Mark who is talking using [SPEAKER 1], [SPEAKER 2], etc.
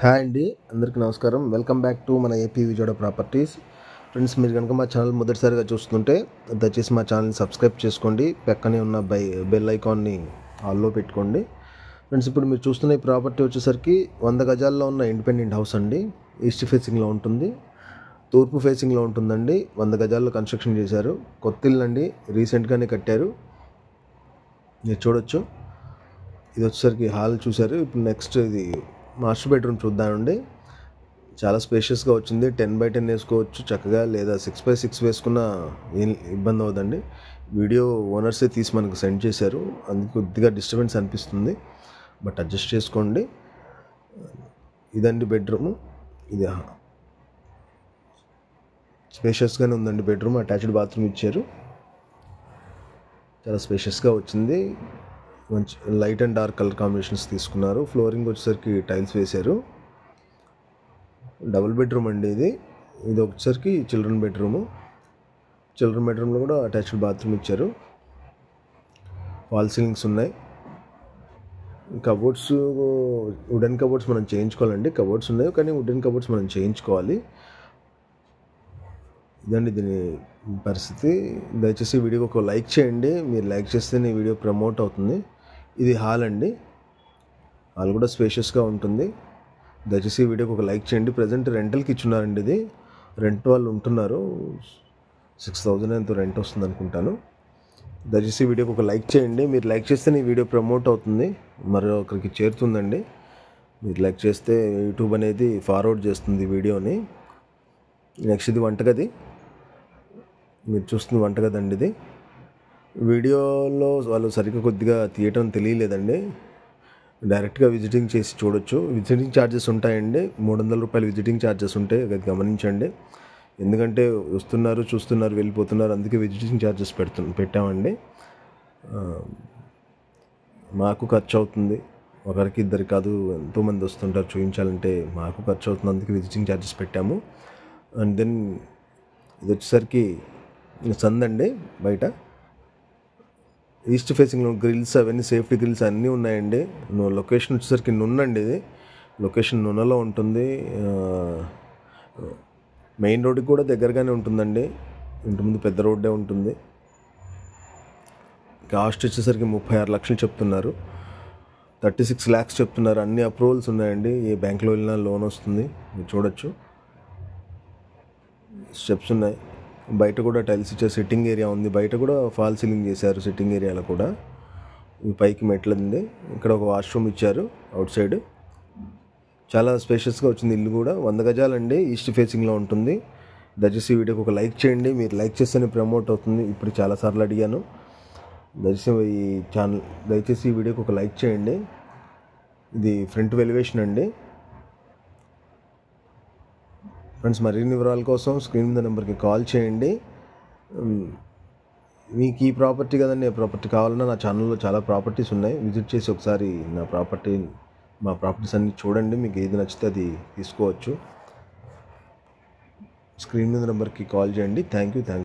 [SPEAKER 1] hi అండి అందరికీ నమస్కారం వెల్కమ్ బ్యాక్ టు మన ఏపీ విజయవాడ ప్రాపర్టీస్ ఫ్రెండ్స్ మీరు కనుక మా ఛానల్ మొదటిసారిగా చూస్తుంటే దయచేసి మా ఛానల్ని సబ్స్క్రైబ్ చేసుకోండి పక్కనే ఉన్న బై బెల్ ఐకాన్ని ఆల్లో పెట్టుకోండి ఫ్రెండ్స్ ఇప్పుడు మీరు చూస్తున్న ఈ ప్రాపర్టీ వచ్చేసరికి వంద గజాల్లో ఉన్న ఇండిపెండెంట్ హౌస్ అండి ఈస్ట్ ఫేసింగ్లో ఉంటుంది తూర్పు ఫేసింగ్లో ఉంటుందండి వంద గజాల్లో కన్స్ట్రక్షన్ చేశారు కొత్త ఇల్లు అండి రీసెంట్గానే కట్టారు మీరు చూడొచ్చు ఇది వచ్చేసరికి హాల్ చూశారు ఇప్పుడు నెక్స్ట్ ఇది మాస్టర్ బెడ్రూమ్ చూద్దామండి చాలా స్పేషియస్గా వచ్చింది టెన్ బై టెన్ వేసుకోవచ్చు చక్కగా లేదా సిక్స్ బై సిక్స్ వేసుకున్న ఏం ఇబ్బంది అవ్వదండి వీడియో ఓనర్సే తీసి మనకు సెండ్ చేశారు అందుకు కొద్దిగా డిస్టర్బెన్స్ అనిపిస్తుంది బట్ అడ్జస్ట్ చేసుకోండి ఇదండి బెడ్రూమ్ ఇది స్పేషియస్గానే ఉందండి బెడ్రూమ్ అటాచ్డ్ బాత్రూమ్ ఇచ్చారు చాలా స్పేషియస్గా వచ్చింది మంచి light and dark colour combinations తీసుకున్నారు ఫ్లోరింగ్ వచ్చేసరికి టైల్స్ వేశారు డబుల్ బెడ్రూమ్ అండి ఇది ఇది ఒకసారికి చిల్డ్రన్ బెడ్రూము చిల్డ్రన్ బెడ్రూమ్లో కూడా అటాచ్డ్ బాత్రూమ్ ఇచ్చారు ఫాల్ సీలింగ్స్ ఉన్నాయి కబోర్డ్స్ వుడెన్ కబోర్డ్స్ మనం చేయించుకోవాలండి కబోర్డ్స్ ఉన్నాయి కానీ వుడెన్ కబోర్డ్స్ మనం చేయించుకోవాలి ఇదండి దీని పరిస్థితి దయచేసి వీడియోకి ఒక లైక్ చేయండి మీరు లైక్ చేస్తే వీడియో ప్రమోట్ అవుతుంది ఇది హాల్ అండి హాల్ కూడా స్పేషియస్గా ఉంటుంది దయచేసి వీడియోకి ఒక లైక్ చేయండి ప్రజెంట్ రెంటల్కి ఇచ్చున్నారండి ఇది రెంట్ వాళ్ళు ఉంటున్నారు సిక్స్ థౌజండ్ ఎంతో రెంట్ వస్తుంది అనుకుంటాను దయచేసి వీడియోకి ఒక లైక్ చేయండి మీరు లైక్ చేస్తే నీ వీడియో ప్రమోట్ అవుతుంది మరి ఒకరికి చేరుతుందండి మీరు లైక్ చేస్తే యూట్యూబ్ అనేది ఫార్వర్డ్ చేస్తుంది వీడియోని నెక్స్ట్ ఇది వంటగది మీరు చూస్తుంది వంటగది అండి ఇది వీడియోలో వాళ్ళు సరిగ్గా కొద్దిగా తీయటం తెలియలేదండి డైరెక్ట్గా విజిటింగ్ చేసి చూడొచ్చు విజిటింగ్ ఛార్జెస్ ఉంటాయండి మూడు వందల రూపాయలు విజిటింగ్ ఛార్జెస్ ఉంటాయి అది గమనించండి ఎందుకంటే వస్తున్నారు చూస్తున్నారు వెళ్ళిపోతున్నారు అందుకే విజిటింగ్ ఛార్జెస్ పెడుతు పెట్టామండి మాకు ఖర్చు అవుతుంది ఒకరికి ఇద్దరు కాదు ఎంతోమంది వస్తుంటారు చూపించాలంటే మాకు ఖర్చు అవుతుంది అందుకే విజిటింగ్ ఛార్జెస్ పెట్టాము అండ్ దెన్ ఇది వచ్చేసరికి సందండి బయట ఈస్ట్ ఫేసింగ్లో గ్రిల్స్ అవన్నీ సేఫ్టీ గ్రిల్స్ అన్నీ ఉన్నాయండి లొకేషన్ వచ్చేసరికి నున్నండి ఇది లొకేషన్ నున్నలో ఉంటుంది మెయిన్ రోడ్కి కూడా దగ్గరగానే ఉంటుందండి ఇంటి ముందు పెద్ద రోడ్డే ఉంటుంది కాస్ట్ వచ్చేసరికి ముప్పై ఆరు లక్షలు చెప్తున్నారు థర్టీ సిక్స్ ల్యాక్స్ చెప్తున్నారు అన్ని అప్రూవల్స్ ఉన్నాయండి ఏ బ్యాంక్లో వెళ్ళినా లోన్ వస్తుంది మీరు చూడొచ్చు స్టెప్స్ ఉన్నాయి బయట కూడా టైల్స్ ఇచ్చారు సిట్టింగ్ ఏరియా ఉంది బయట కూడా ఫాల్ సీలింగ్ చేశారు సిట్టింగ్ ఏరియాలో కూడా పైకి మెట్లు ఉంది ఇక్కడ ఒక వాష్రూమ్ ఇచ్చారు అవుట్ సైడ్ చాలా స్పేషియస్గా వచ్చింది ఇల్లు కూడా వంద గజాలండి ఈస్ట్ ఫేసింగ్లో ఉంటుంది దయచేసి వీడియోకి ఒక లైక్ చేయండి మీరు లైక్ చేస్తేనే ప్రమోట్ అవుతుంది ఇప్పుడు చాలాసార్లు అడిగాను దయచేసి ఈ ఛానల్ దయచేసి ఈ వీడియోకి ఒక లైక్ చేయండి ఇది ఫ్రంట్ వెలివేషన్ అండి ఫ్రెండ్స్ మరిన్ని వివరాల కోసం స్క్రీన్ మీద నెంబర్కి కాల్ చేయండి మీకు ఈ ప్రాపర్టీ కదండి ప్రాపర్టీ కావాలన్నా నా ఛానల్లో చాలా ప్రాపర్టీస్ ఉన్నాయి విజిట్ చేసి ఒకసారి నా ప్రాపర్టీ మా ప్రాపర్టీస్ అన్నీ చూడండి మీకు ఏది నచ్చితే అది తీసుకోవచ్చు స్క్రీన్ మీద నెంబర్కి కాల్ చేయండి థ్యాంక్ యూ థ్యాంక్